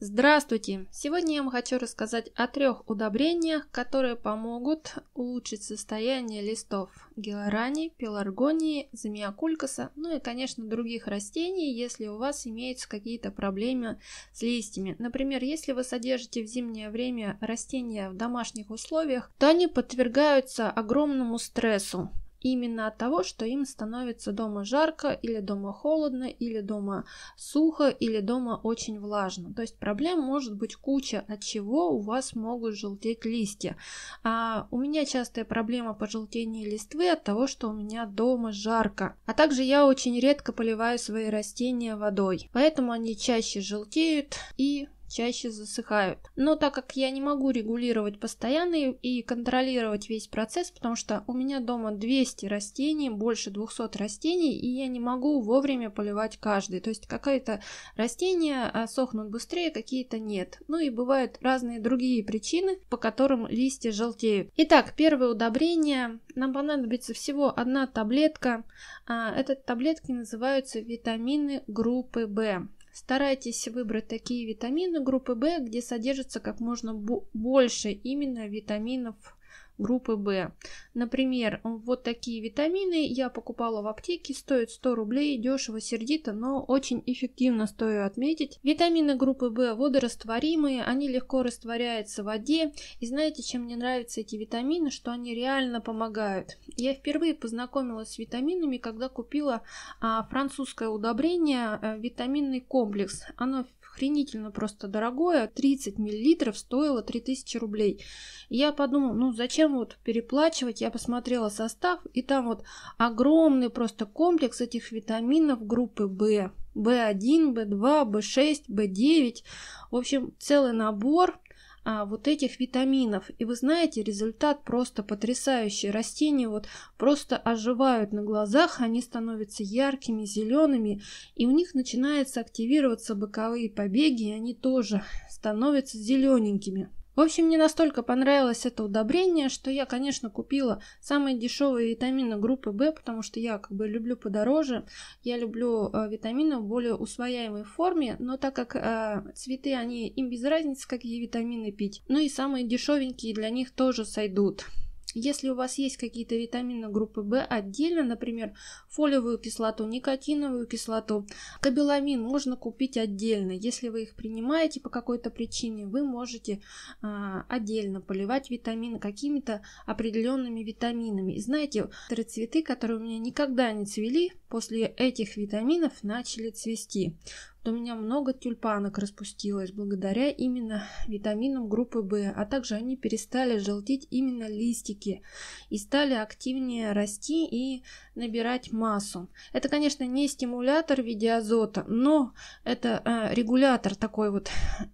Здравствуйте! Сегодня я вам хочу рассказать о трех удобрениях, которые помогут улучшить состояние листов гелорани, пеларгонии, замиокулькаса, ну и, конечно, других растений, если у вас имеются какие-то проблемы с листьями. Например, если вы содержите в зимнее время растения в домашних условиях, то они подвергаются огромному стрессу именно от того, что им становится дома жарко или дома холодно, или дома сухо, или дома очень влажно. То есть проблем может быть куча, от чего у вас могут желтеть листья. А у меня частая проблема пожелтения листвы от того, что у меня дома жарко. А также я очень редко поливаю свои растения водой, поэтому они чаще желтеют и чаще засыхают. Но так как я не могу регулировать постоянно и контролировать весь процесс, потому что у меня дома 200 растений, больше 200 растений, и я не могу вовремя поливать каждый. То есть какие-то растения а, сохнут быстрее, какие-то нет. Ну и бывают разные другие причины, по которым листья желтеют. Итак, первое удобрение. Нам понадобится всего одна таблетка. А, этот таблетки называются витамины группы В. Старайтесь выбрать такие витамины группы В, где содержится как можно больше именно витаминов группы Б. Например, вот такие витамины я покупала в аптеке, стоят 100 рублей, дешево, сердито, но очень эффективно, стою отметить. Витамины группы В водорастворимые, они легко растворяются в воде. И знаете, чем мне нравятся эти витамины, что они реально помогают. Я впервые познакомилась с витаминами, когда купила а, французское удобрение а, витаминный комплекс. Оно охренительно просто дорогое. 30 миллилитров стоило 3000 рублей. я подумала, ну зачем вот переплачивать? Я посмотрела состав, и там вот огромный просто комплекс этих витаминов группы В. В1, В2, В6, В9. В общем, целый набор а, вот этих витаминов. И вы знаете, результат просто потрясающий. Растения вот просто оживают на глазах, они становятся яркими, зелеными, и у них начинается активироваться боковые побеги, и они тоже становятся зелененькими. В общем, мне настолько понравилось это удобрение, что я, конечно, купила самые дешевые витамины группы В, потому что я как бы люблю подороже, я люблю э, витамины в более усвояемой форме, но так как э, цветы, они им без разницы, какие витамины пить, ну и самые дешевенькие для них тоже сойдут. Если у вас есть какие-то витамины группы В отдельно, например, фолиевую кислоту, никотиновую кислоту, кабеламин можно купить отдельно. Если вы их принимаете по какой-то причине, вы можете а, отдельно поливать витамины какими-то определенными витаминами. И знаете, цветы, которые у меня никогда не цвели, после этих витаминов начали цвести то у меня много тюльпанок распустилось благодаря именно витаминам группы В, а также они перестали желтеть именно листики и стали активнее расти и набирать массу. Это, конечно, не стимулятор в виде азота, но это э, регулятор такой вот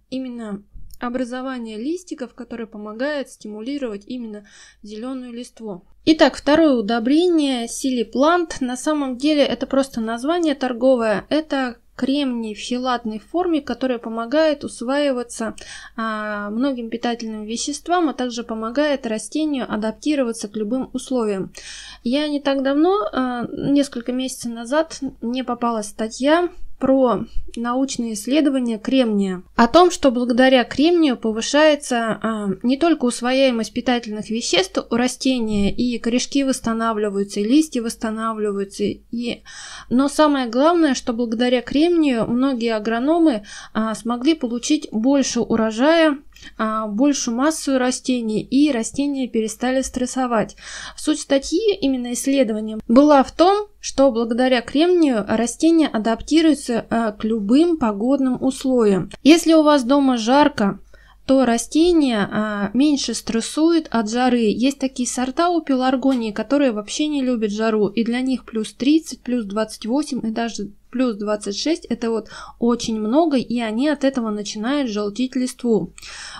именно образования листиков, который помогает стимулировать именно зеленую листву. Итак, второе удобрение Силиплант. На самом деле это просто название торговое. Это кремний в хелатной форме, которая помогает усваиваться а, многим питательным веществам, а также помогает растению адаптироваться к любым условиям. Я не так давно, а, несколько месяцев назад, мне попалась статья про научные исследования кремния. О том, что благодаря кремнию повышается а, не только усвояемость питательных веществ у растения, и корешки восстанавливаются, и листья восстанавливаются, и... но самое главное, что благодаря кремнию многие агрономы а, смогли получить больше урожая а, большую массу растений, и растения перестали стрессовать. Суть статьи, именно исследования, была в том, что благодаря кремнию растения адаптируются а, к любым погодным условиям. Если у вас дома жарко, то растения а, меньше стрессуют от жары. Есть такие сорта у пеларгонии, которые вообще не любят жару, и для них плюс 30, плюс 28 и даже плюс 26 это вот очень много, и они от этого начинают желтить листву.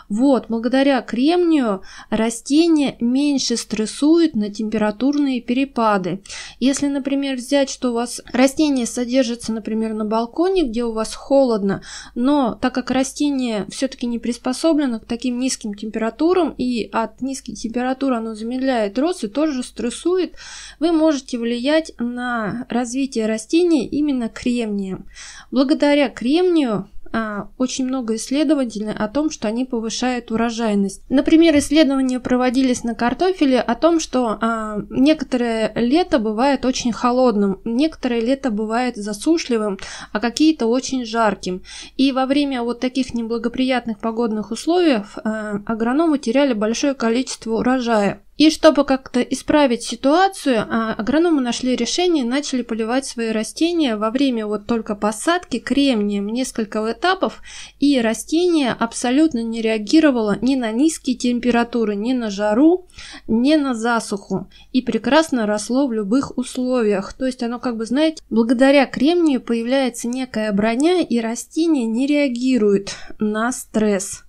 Вот, благодаря кремнию растения меньше стрессуют на температурные перепады. Если, например, взять, что у вас растение содержится, например, на балконе, где у вас холодно, но так как растение все-таки не приспособлено к таким низким температурам, и от низких температур оно замедляет рост и тоже стрессует, вы можете влиять на развитие растения именно кремнием. Благодаря кремнию а, очень много исследований о том, что они повышают урожайность. Например, исследования проводились на картофеле о том, что а, некоторое лето бывает очень холодным, некоторое лето бывает засушливым, а какие-то очень жарким. И во время вот таких неблагоприятных погодных условий а, агрономы теряли большое количество урожая. И чтобы как-то исправить ситуацию, а, агрономы нашли решение и начали поливать свои растения во время вот только посадки кремнием несколько этапов, и растение абсолютно не реагировало ни на низкие температуры, ни на жару, ни на засуху, и прекрасно росло в любых условиях. То есть оно как бы, знаете, благодаря кремнию появляется некая броня, и растение не реагирует на стресс.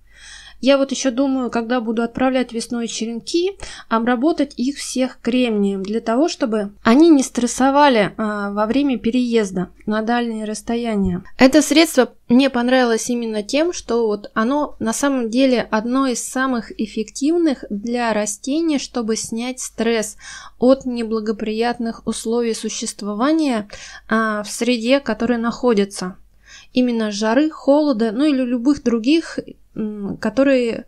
Я вот еще думаю, когда буду отправлять весной черенки, обработать их всех кремнием, для того, чтобы они не стрессовали а, во время переезда на дальние расстояния. Это средство мне понравилось именно тем, что вот оно на самом деле одно из самых эффективных для растения, чтобы снять стресс от неблагоприятных условий существования а, в среде, которой находится. Именно жары, холода, ну или любых других которые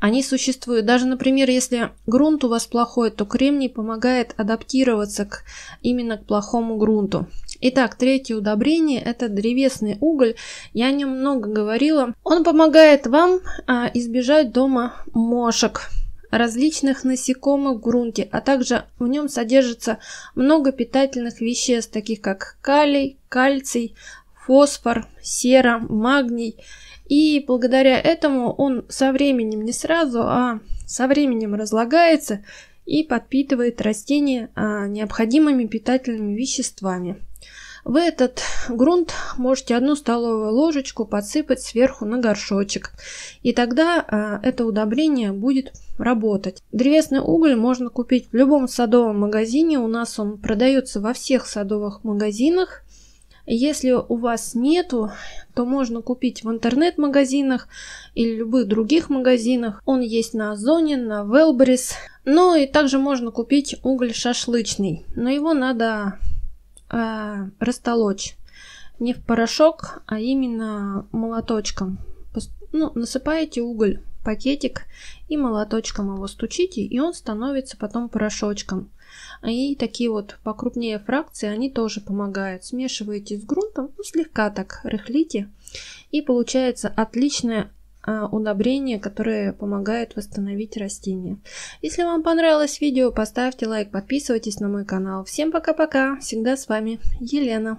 они существуют. Даже, например, если грунт у вас плохой, то кремний помогает адаптироваться к, именно к плохому грунту. Итак, третье удобрение – это древесный уголь. Я о нем много говорила. Он помогает вам а, избежать дома мошек, различных насекомых в грунте, а также в нем содержится много питательных веществ, таких как калий, кальций, фосфор, сера, магний – и благодаря этому он со временем, не сразу, а со временем разлагается и подпитывает растения а, необходимыми питательными веществами. В этот грунт можете одну столовую ложечку подсыпать сверху на горшочек. И тогда а, это удобрение будет работать. Древесный уголь можно купить в любом садовом магазине. У нас он продается во всех садовых магазинах. Если у вас нету, то можно купить в интернет-магазинах или любых других магазинах. Он есть на Озоне, на Велбрис. Ну и также можно купить уголь шашлычный, но его надо э, растолочь не в порошок, а именно молоточком. Ну, насыпаете уголь пакетик и молоточком его стучите, и он становится потом порошочком. И такие вот покрупнее фракции, они тоже помогают. Смешиваете с грунтом, ну, слегка так рыхлите, и получается отличная удобрение, которое помогает восстановить растения. Если вам понравилось видео, поставьте лайк, подписывайтесь на мой канал. Всем пока-пока, всегда с вами Елена.